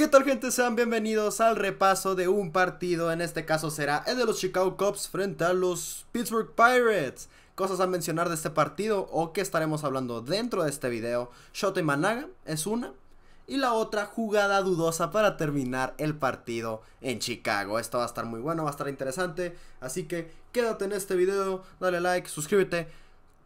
¿Qué tal gente? Sean bienvenidos al repaso de un partido, en este caso será el de los Chicago Cubs frente a los Pittsburgh Pirates. Cosas a mencionar de este partido o que estaremos hablando dentro de este video. Shota y Managa es una. Y la otra jugada dudosa para terminar el partido en Chicago. Esto va a estar muy bueno, va a estar interesante. Así que quédate en este video, dale like, suscríbete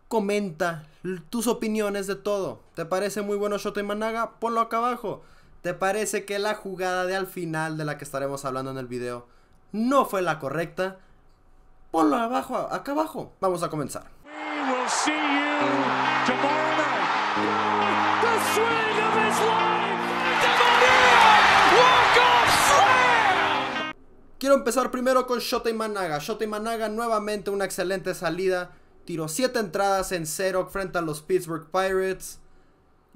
comenta tus opiniones de todo. ¿Te parece muy bueno Shota y Managa? Ponlo acá abajo. ¿Te parece que la jugada de al final de la que estaremos hablando en el video no fue la correcta? Ponlo abajo, acá abajo. Vamos a comenzar. Quiero empezar primero con Shota y Managa. Shota y Managa nuevamente una excelente salida. Tiró 7 entradas en cero frente a los Pittsburgh Pirates.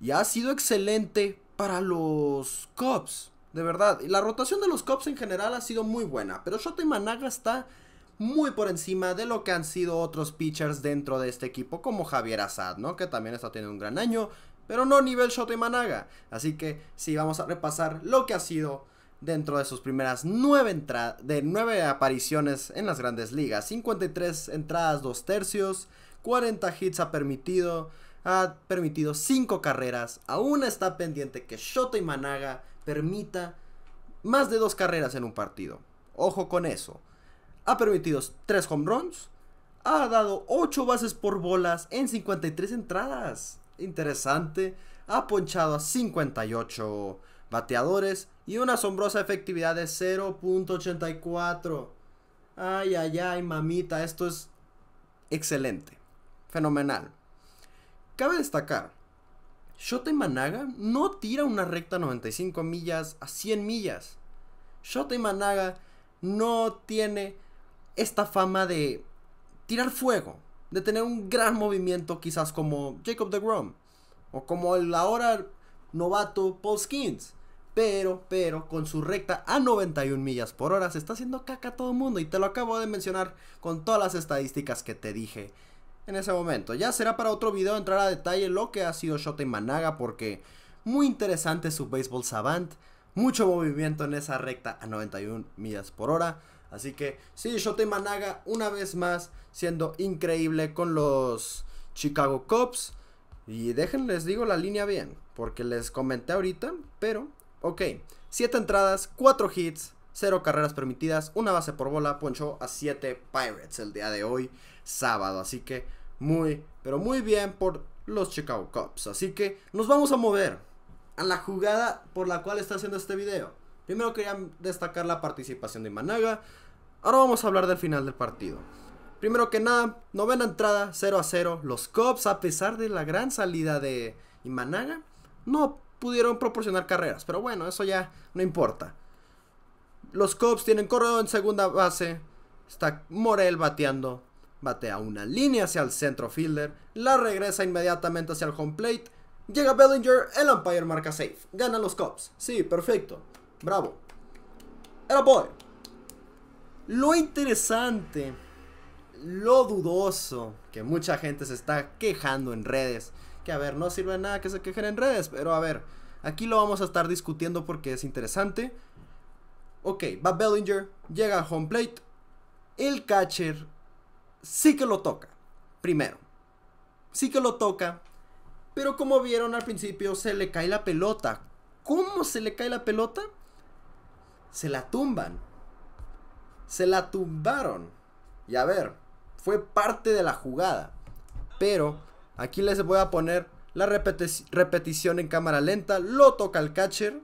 Y ha sido excelente para los cops De verdad. Y la rotación de los cops en general ha sido muy buena. Pero Shota Managa está muy por encima de lo que han sido otros pitchers dentro de este equipo. Como Javier Assad, ¿no? Que también está teniendo un gran año. Pero no nivel Shota Managa. Así que sí, vamos a repasar lo que ha sido dentro de sus primeras nueve, de nueve apariciones en las grandes ligas. 53 entradas, dos tercios. 40 hits ha permitido ha permitido 5 carreras. Aún está pendiente que Shota y Managa permita más de 2 carreras en un partido. Ojo con eso. Ha permitido 3 home runs. Ha dado 8 bases por bolas en 53 entradas. Interesante. Ha ponchado a 58 bateadores y una asombrosa efectividad de 0.84. Ay, ay, ay, mamita, esto es excelente. Fenomenal. Cabe destacar, Shota Managa no tira una recta 95 millas a 100 millas. Shota Managa no tiene esta fama de tirar fuego, de tener un gran movimiento quizás como Jacob de Grom o como el ahora novato Paul Skins. Pero, pero, con su recta a 91 millas por hora se está haciendo caca todo el mundo. Y te lo acabo de mencionar con todas las estadísticas que te dije en ese momento. Ya será para otro video entrar a detalle lo que ha sido y Managa porque muy interesante su béisbol savant. Mucho movimiento en esa recta a 91 millas por hora. Así que sí, y Managa una vez más siendo increíble con los Chicago Cubs. Y déjenles digo la línea bien, porque les comenté ahorita, pero ok. 7 entradas, 4 hits, 0 carreras permitidas, una base por bola, poncho a 7 Pirates el día de hoy, sábado. Así que muy, pero muy bien por los Chicago Cubs. Así que nos vamos a mover a la jugada por la cual está haciendo este video. Primero quería destacar la participación de Managa. Ahora vamos a hablar del final del partido. Primero que nada, novena entrada, 0 a 0. Los Cubs, a pesar de la gran salida de Imanaga, no pudieron proporcionar carreras. Pero bueno, eso ya no importa. Los Cubs tienen corredor en segunda base. Está Morel bateando batea una línea hacia el centro fielder, la regresa inmediatamente hacia el home plate, llega Bellinger, el umpire marca safe, ganan los Cubs. Sí, perfecto, bravo. Era boy. Lo interesante, lo dudoso, que mucha gente se está quejando en redes, que a ver, no sirve nada que se quejen en redes, pero a ver, aquí lo vamos a estar discutiendo porque es interesante. Ok, va Bellinger, llega al home plate, el catcher sí que lo toca, primero. Sí que lo toca, pero como vieron al principio, se le cae la pelota. ¿Cómo se le cae la pelota? Se la tumban. Se la tumbaron. Y a ver, fue parte de la jugada. Pero aquí les voy a poner la repetición en cámara lenta. Lo toca el catcher.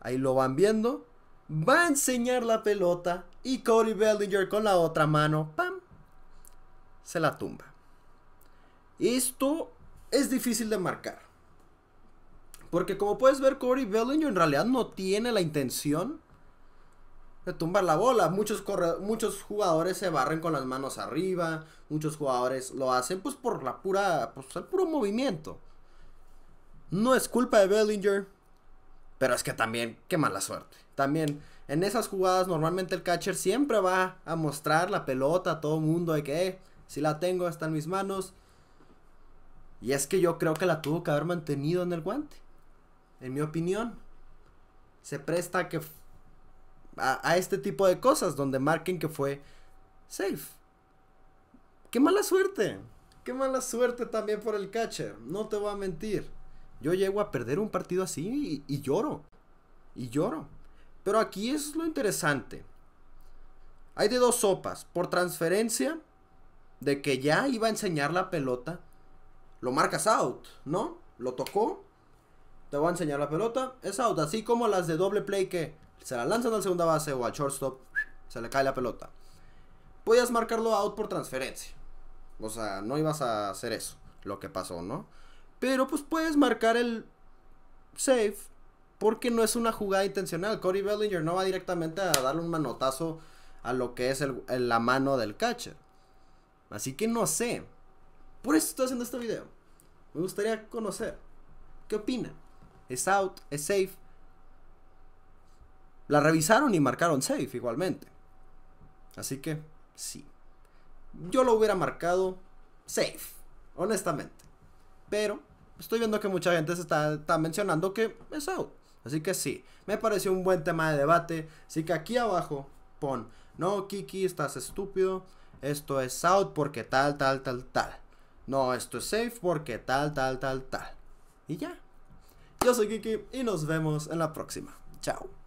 Ahí lo van viendo. Va a enseñar la pelota. Y Cody Bellinger con la otra mano. ¡Pam! se la tumba. Esto es difícil de marcar. Porque como puedes ver, Corey Bellinger en realidad no tiene la intención de tumbar la bola. Muchos, muchos jugadores se barren con las manos arriba. Muchos jugadores lo hacen pues por la pura. Pues, el puro movimiento. No es culpa de Bellinger. Pero es que también, qué mala suerte. También, en esas jugadas normalmente el catcher siempre va a mostrar la pelota a todo mundo de que eh, si la tengo, está en mis manos. Y es que yo creo que la tuvo que haber mantenido en el guante. En mi opinión. Se presta a que. A, este tipo de cosas donde marquen que fue safe. ¡Qué mala suerte! ¡Qué mala suerte también por el catcher! No te voy a mentir. Yo llego a perder un partido así y, y lloro. Y lloro. Pero aquí es lo interesante. Hay de dos sopas. Por transferencia de que ya iba a enseñar la pelota, lo marcas out, ¿no? Lo tocó, te voy a enseñar la pelota, es out, así como las de doble play que se la lanzan al segunda base o al shortstop, se le cae la pelota. Podías marcarlo out por transferencia. O sea, no ibas a hacer eso, lo que pasó, ¿no? Pero pues puedes marcar el save porque no es una jugada intencional. Cody Bellinger no va directamente a darle un manotazo a lo que es la mano del catcher. Así que no sé. Por eso estoy haciendo este video. Me gustaría conocer. ¿Qué opina? ¿Es out? ¿Es safe? La revisaron y marcaron safe igualmente. Así que sí. Yo lo hubiera marcado safe, honestamente. Pero estoy viendo que mucha gente se está, está mencionando que es out. Así que sí, me pareció un buen tema de debate. Así que aquí abajo pon, no, Kiki, estás estúpido. Esto es out porque tal, tal, tal, tal. No, esto es safe porque tal, tal, tal, tal. Y ya. Yo soy Kiki y nos vemos en la próxima. Chao.